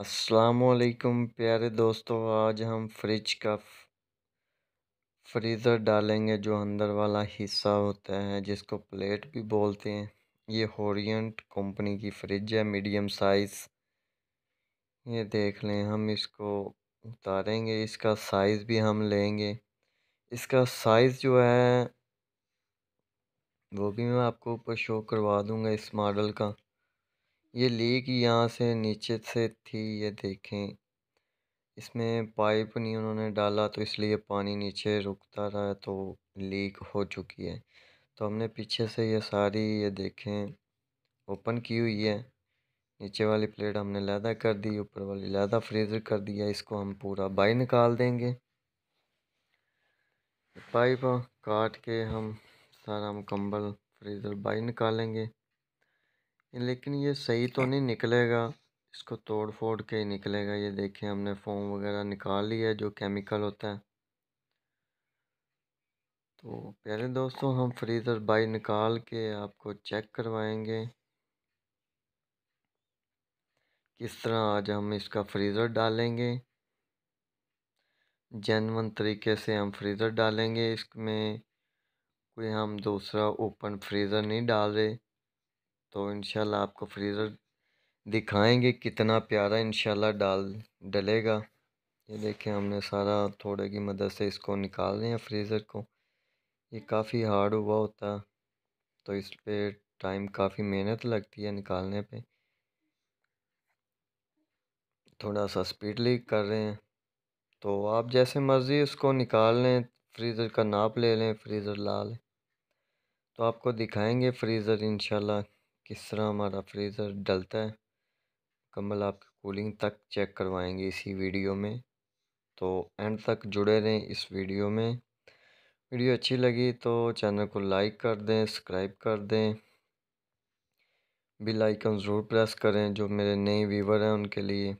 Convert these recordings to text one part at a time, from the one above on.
असलकुम प्यारे दोस्तों आज हम फ्रिज का फ्रीज़र डालेंगे जो अंदर वाला हिस्सा होता है जिसको प्लेट भी बोलते हैं ये होरियंट कंपनी की फ्रिज है मीडियम साइज़ ये देख लें हम इसको उतारेंगे इसका साइज़ भी हम लेंगे इसका साइज़ जो है वो भी मैं आपको ऊपर शो करवा दूंगा इस मॉडल का ये लीक यहाँ से नीचे से थी ये देखें इसमें पाइप नहीं उन्होंने डाला तो इसलिए पानी नीचे रुकता रहा तो लीक हो चुकी है तो हमने पीछे से ये सारी ये देखें ओपन की हुई है नीचे वाली प्लेट हमने लहदा कर दी ऊपर वाली लहदा फ्रीज़र कर दिया इसको हम पूरा बाई निकाल देंगे पाइप काट के हम सारा मुकम्मल फ्रीज़र बाई निकालेंगे लेकिन ये सही तो नहीं निकलेगा इसको तोड़ फोड़ के ही निकलेगा ये देखिए हमने फोम वगैरह निकाल लिया जो केमिकल होता है तो प्यारे दोस्तों हम फ्रीज़र बाई निकाल के आपको चेक करवाएंगे किस तरह आज हम इसका फ्रीज़र डालेंगे जैनवन तरीके से हम फ्रीज़र डालेंगे इसमें कोई हम दूसरा ओपन फ्रीज़र नहीं डाल रहे तो इन आपको फ्रीज़र दिखाएंगे कितना प्यारा इन डाल डलेगा ये देखें हमने सारा थोड़े की मदद से इसको निकाल रहे हैं फ्रीज़र को ये काफ़ी हार्ड हुआ होता तो इस पर टाइम काफ़ी मेहनत लगती है निकालने पे थोड़ा सा स्पीड लीक कर रहे हैं तो आप जैसे मर्ज़ी इसको निकाल लें फ्रीज़र का नाप ले लें फ्रीज़र ला लें तो आपको दिखाएंगे फ्रीज़र इंशाल्लाह किस तरह हमारा फ्रीज़र डलता है मुकम्मल आपकी कूलिंग तक चेक करवाएंगे इसी वीडियो में तो एंड तक जुड़े रहें इस वीडियो में वीडियो अच्छी लगी तो चैनल को लाइक कर दें सब्सक्राइब कर दें बिल आइकन ज़रूर प्रेस करें जो मेरे नए व्यूवर हैं उनके लिए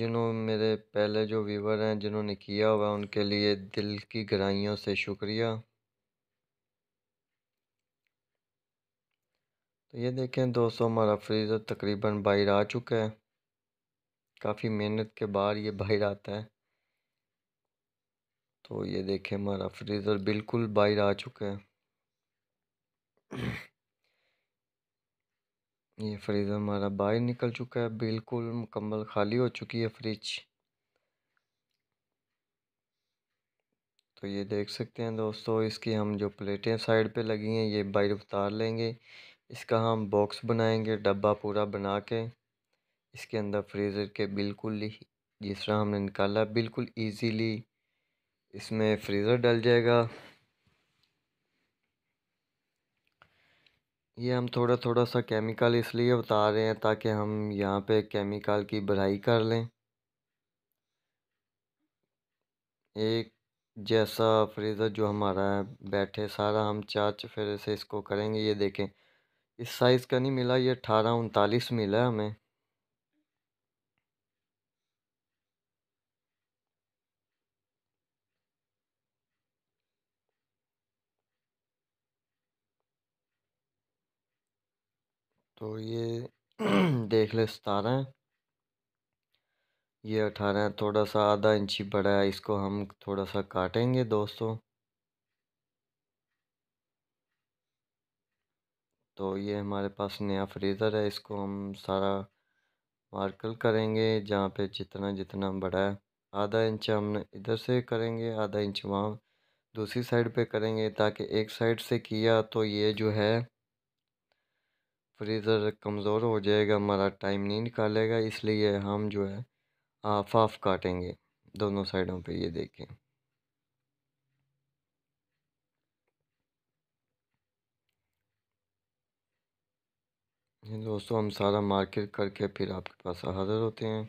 जिन्हों मेरे पहले जो व्यूवर हैं जिन्होंने किया हुआ उनके लिए दिल की गहराइयों से शुक्रिया तो ये देखें दोस्तों हमारा फ्रीज़र तकरीबन बाहर आ चुका है काफ़ी मेहनत के बाद ये बाहर आता है तो ये देखें हमारा फ्रीज़र बिल्कुल बाहर आ चुका है ये फ्रीज़र हमारा बाहर निकल चुका है बिल्कुल मुकम्मल खाली हो चुकी है फ्रिज तो ये देख सकते हैं दोस्तों इसकी हम जो प्लेटें साइड पे लगी हैं ये बाहर उतार लेंगे इसका हम बॉक्स बनाएंगे डब्बा पूरा बना के इसके अंदर फ्रीज़र के बिल्कुल ही जिस तरह हमने निकाला बिल्कुल इजीली इसमें फ्रीज़र डल जाएगा ये हम थोड़ा थोड़ा सा केमिकल इसलिए बता रहे हैं ताकि हम यहाँ पे केमिकल की बढ़ाई कर लें एक जैसा फ्रीज़र जो हमारा है बैठे सारा हम चार चफेरे से इसको करेंगे ये देखें इस साइज़ का नहीं मिला ये अठारह उनतालीस मिला हमें तो ये देख ले सतारह है ये अठारह थोड़ा सा आधा इंची बड़ा है इसको हम थोड़ा सा काटेंगे दोस्तों तो ये हमारे पास नया फ्रीज़र है इसको हम सारा मार्कल करेंगे जहाँ पे जितना जितना बड़ा है आधा इंच हम इधर से करेंगे आधा इंच वहाँ दूसरी साइड पे करेंगे ताकि एक साइड से किया तो ये जो है फ्रीज़र कमज़ोर हो जाएगा हमारा टाइम नहीं निकालेगा इसलिए हम जो है हाफ हाफ काटेंगे दोनों साइडों पे ये देखें दोस्तों हम सारा मार्केट करके फिर आपके पास हाजिर होते हैं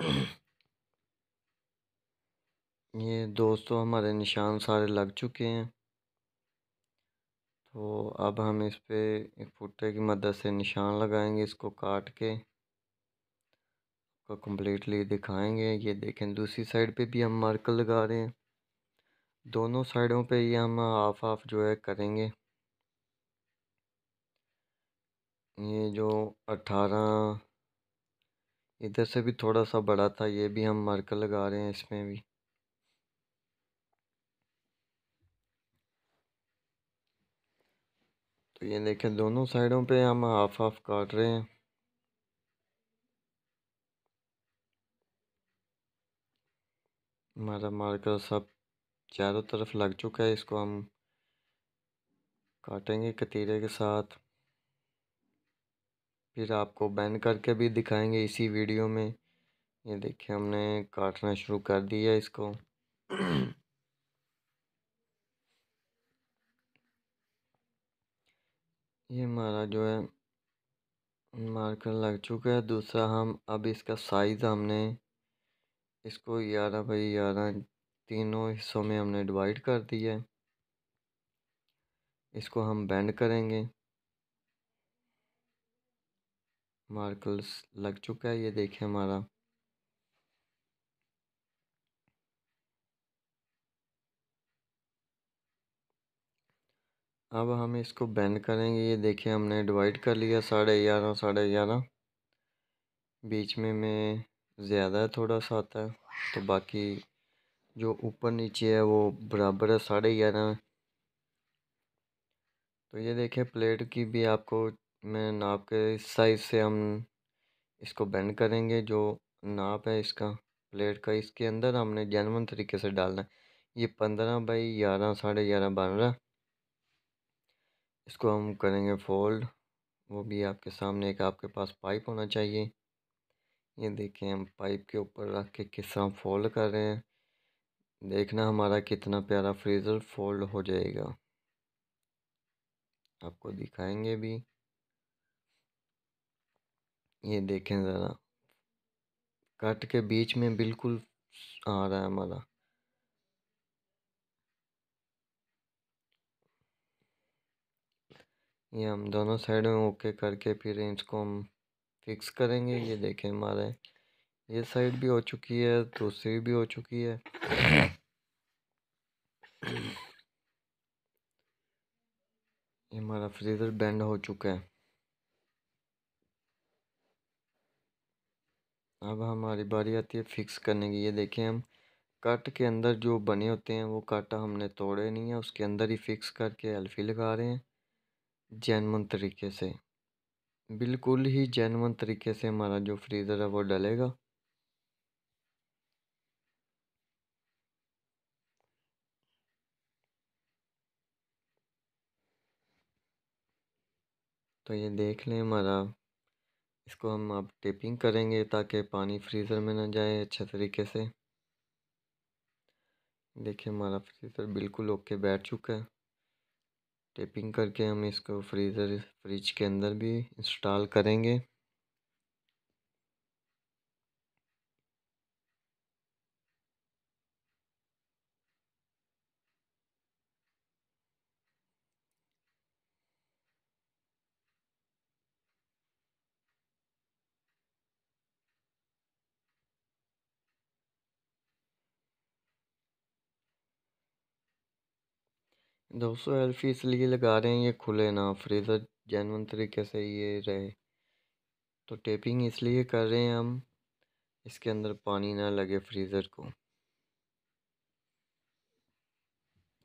ये दोस्तों हमारे निशान सारे लग चुके हैं तो अब हम इस पर एक फुटे की मदद से निशान लगाएंगे इसको काट के आपको कम्प्लीटली दिखाएंगे ये देखें दूसरी साइड पे भी हम मार्कर लगा रहे हैं दोनों साइडों पे ये हम हाफ हाफ जो है करेंगे ये जो अट्ठारह इधर से भी थोड़ा सा बड़ा था ये भी हम मार्कर लगा रहे हैं इसमें भी तो ये देखें दोनों साइडों पे हम हाफ हाफ काट रहे हैं हमारा मार्कर सब चारों तरफ लग चुका है इसको हम काटेंगे कतीरे के साथ फिर आपको बैन करके भी दिखाएंगे इसी वीडियो में ये देखिए हमने काटना शुरू कर दिया इसको ये हमारा जो है मार्कर लग चुका है दूसरा हम अब इसका साइज़ हमने इसको ग्यारह बाई ग्यारह तीनों हिस्सों में हमने डिवाइड कर दिया है इसको हम बैंड करेंगे मार्कल्स लग चुका है ये देखें हमारा अब हम इसको बैंड करेंगे ये देखें हमने डिवाइड कर लिया साढ़े ग्यारह साढ़े ग्यारह बीच में में ज़्यादा है थोड़ा सा आता है तो बाकी जो ऊपर नीचे है वो बराबर है साढ़े ग्यारह तो ये देखें प्लेट की भी आपको में नाप के साइज़ से हम इसको बेंड करेंगे जो नाप है इसका प्लेट का इसके अंदर हमने जैनवन तरीके से डालना है ये पंद्रह बाई ग्यारह साढ़े ग्यारह बारह इसको हम करेंगे फोल्ड वो भी आपके सामने एक आपके पास पाइप होना चाहिए ये देखें हम पाइप के ऊपर रख के किस तरह फोल्ड कर रहे हैं देखना हमारा कितना प्यारा फ्रीज़र फोल्ड हो जाएगा आपको दिखाएंगे भी ये देखें ज़रा कट के बीच में बिल्कुल आ रहा है हमारा ये हम दोनों साइड में ओके करके फिर इसको हम फिक्स करेंगे ये देखें हमारे ये साइड भी हो चुकी है दूसरी भी हो चुकी है ये हमारा फ्रीज़र बैंड हो चुका है अब हमारी बारी आती है फिक्स करने की ये देखें हम कट के अंदर जो बने होते हैं वो काटा हमने तोड़े नहीं है उसके अंदर ही फिक्स करके एल्फी लगा रहे हैं जैनमन तरीके से बिल्कुल ही जैन तरीके से हमारा जो फ्रीज़र है वो डलेगा तो ये देख लें हमारा इसको हम अब टेपिंग करेंगे ताकि पानी फ्रीज़र में ना जाए अच्छे तरीके से देखिए हमारा फ्रीज़र बिल्कुल ओके बैठ चुका है टेपिंग करके हम इसको फ्रीज़र फ्रिज के अंदर भी इंस्टॉल करेंगे दोस्तों एल्फी इसलिए लगा रहे हैं ये खुले ना फ्रीज़र जैनवन तरीके से ये रहे तो टेपिंग इसलिए कर रहे हैं हम इसके अंदर पानी ना लगे फ्रीज़र को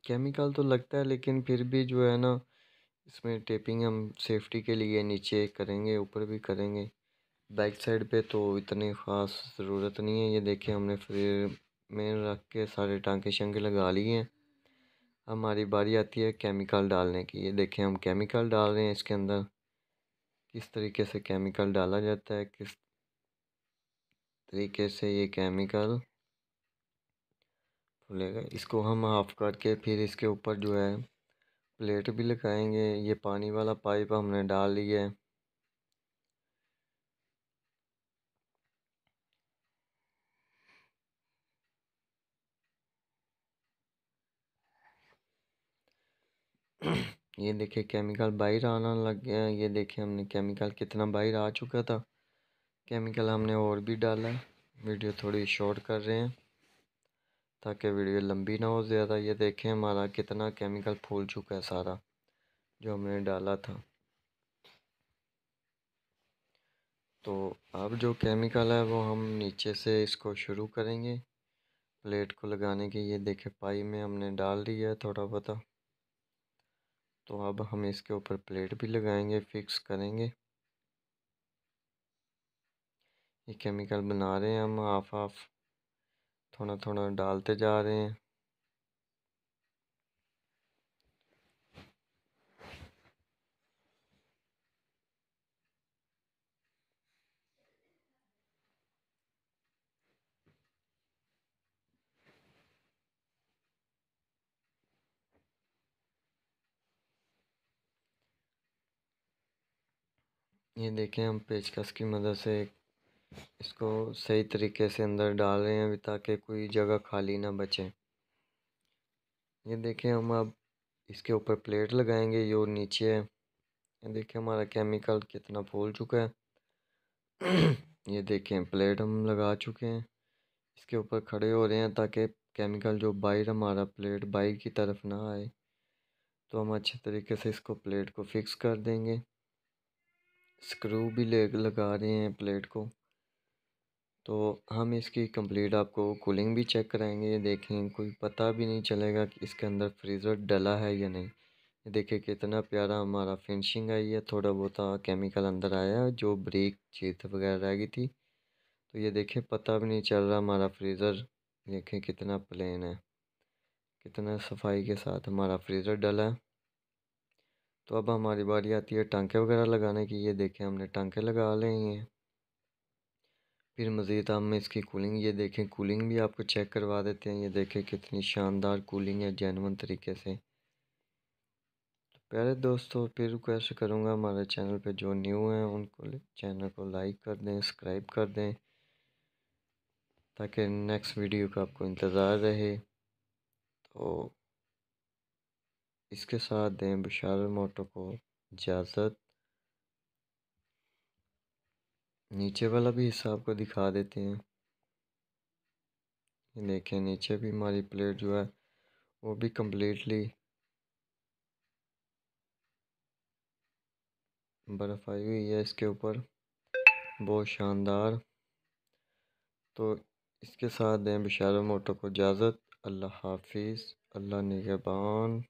केमिकल तो लगता है लेकिन फिर भी जो है ना इसमें टेपिंग हम सेफ्टी के लिए नीचे करेंगे ऊपर भी करेंगे बैक साइड पे तो इतनी ख़ास ज़रूरत नहीं है ये देखिए हमने फिर में रख के सारे टाँके शंके लगा लिए हैं हमारी बारी आती है केमिकल डालने की ये देखें हम केमिकल डाल रहे हैं इसके अंदर किस तरीके से केमिकल डाला जाता है किस तरीके से ये केमिकल फूलेगा इसको हम हाफ़ करके फिर इसके ऊपर जो है प्लेट भी लगाएंगे ये पानी वाला पाइप हमने डाल लिया है ये देखे केमिकल बाहर आना लग गया ये देखे हमने केमिकल कितना बाहर आ चुका था केमिकल हमने और भी डाला है वीडियो थोड़ी शॉर्ट कर रहे हैं ताकि वीडियो लंबी ना हो ज़्यादा ये देखें हमारा कितना केमिकल फूल चुका है सारा जो हमने डाला था तो अब जो केमिकल है वो हम नीचे से इसको शुरू करेंगे प्लेट को लगाने के ये देखे पाई में हमने डाल दिया है थोड़ा बहुत तो अब हम इसके ऊपर प्लेट भी लगाएंगे फिक्स करेंगे ये केमिकल बना रहे हैं हम हाफ हाफ थोड़ा थोड़ा डालते जा रहे हैं ये देखें हम पेचकस की मदद से इसको सही तरीके से अंदर डाल रहे हैं अभी ताकि कोई जगह खाली ना बचे ये देखें हम अब इसके ऊपर प्लेट लगाएंगे ये और नीचे है ये देखें हमारा केमिकल कितना फूल चुका है ये देखें प्लेट हम लगा चुके हैं इसके ऊपर खड़े हो रहे हैं ताकि केमिकल जो बाहर हमारा प्लेट बाहर की तरफ ना आए तो हम अच्छे तरीके से इसको प्लेट को फिक्स कर देंगे स्क्रू भी ले लगा रहे हैं प्लेट को तो हम इसकी कंप्लीट आपको कूलिंग भी चेक कराएंगे ये देखें कोई पता भी नहीं चलेगा कि इसके अंदर फ्रीज़र डला है या नहीं ये देखें कितना प्यारा हमारा फिनिशिंग आई है थोड़ा बहुत केमिकल अंदर आया जो ब्रेक चीत वगैरह रह गई थी तो ये देखें पता भी नहीं चल रहा हमारा फ्रीज़र देखें कितना प्लेन है कितना सफाई के साथ हमारा फ्रीज़र डला है तो अब हमारी बारी आती है टांके वगैरह लगाने की ये देखें हमने टांके लगा ले हैं फिर मज़ीद हम इसकी कूलिंग ये देखें कूलिंग भी आपको चेक करवा देते हैं ये देखें कितनी शानदार कूलिंग है जैनवन तरीके से तो प्यारे दोस्तों फिर रिक्वेस्ट करूँगा हमारे चैनल पे जो न्यू हैं उनको चैनल को लाइक कर दें सब्सक्राइब कर दें ताकि नेक्स्ट वीडियो का आपको इंतज़ार रहे तो इसके साथ दें विशाल मोटो को इजाज़त नीचे वाला भी हिसाब को दिखा देते हैं ये देखें नीचे भी हमारी प्लेट जो है वो भी कम्प्लीटली बर्फ़ आई हुई है इसके ऊपर बहुत शानदार तो इसके साथ दें बिशार मोटो को इजाज़त अल्लाह हाफिज़ अल्लाह नगबान